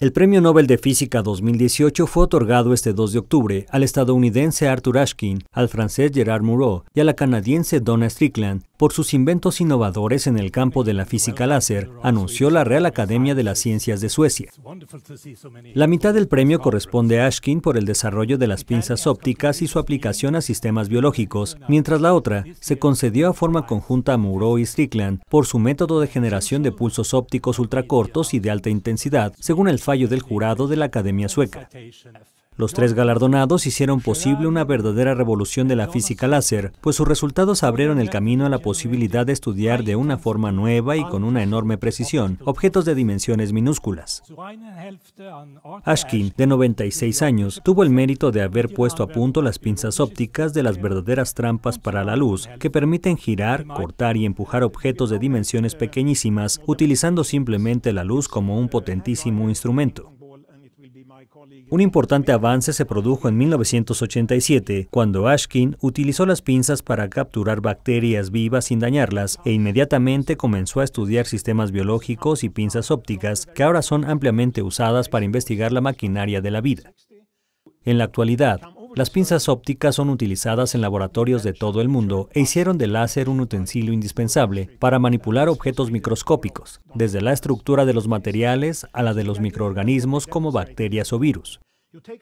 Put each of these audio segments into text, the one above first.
El Premio Nobel de Física 2018 fue otorgado este 2 de octubre al estadounidense Arthur Ashkin, al francés Gerard Moreau y a la canadiense Donna Strickland por sus inventos innovadores en el campo de la física láser, anunció la Real Academia de las Ciencias de Suecia. La mitad del premio corresponde a Ashkin por el desarrollo de las pinzas ópticas y su aplicación a sistemas biológicos, mientras la otra se concedió a forma conjunta a Moreau y Strickland por su método de generación de pulsos ópticos ultracortos y de alta intensidad, según el fallo del jurado de la Academia Sueca. Los tres galardonados hicieron posible una verdadera revolución de la física láser, pues sus resultados abrieron el camino a la posibilidad de estudiar de una forma nueva y con una enorme precisión objetos de dimensiones minúsculas. Ashkin, de 96 años, tuvo el mérito de haber puesto a punto las pinzas ópticas de las verdaderas trampas para la luz, que permiten girar, cortar y empujar objetos de dimensiones pequeñísimas, utilizando simplemente la luz como un potentísimo instrumento. Un importante avance se produjo en 1987, cuando Ashkin utilizó las pinzas para capturar bacterias vivas sin dañarlas e inmediatamente comenzó a estudiar sistemas biológicos y pinzas ópticas que ahora son ampliamente usadas para investigar la maquinaria de la vida. En la actualidad, las pinzas ópticas son utilizadas en laboratorios de todo el mundo e hicieron del láser un utensilio indispensable para manipular objetos microscópicos, desde la estructura de los materiales a la de los microorganismos como bacterias o virus.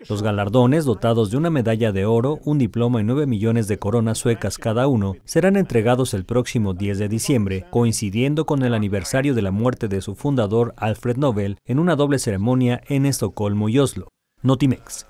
Los galardones, dotados de una medalla de oro, un diploma y 9 millones de coronas suecas cada uno, serán entregados el próximo 10 de diciembre, coincidiendo con el aniversario de la muerte de su fundador Alfred Nobel en una doble ceremonia en Estocolmo y Oslo. Notimex.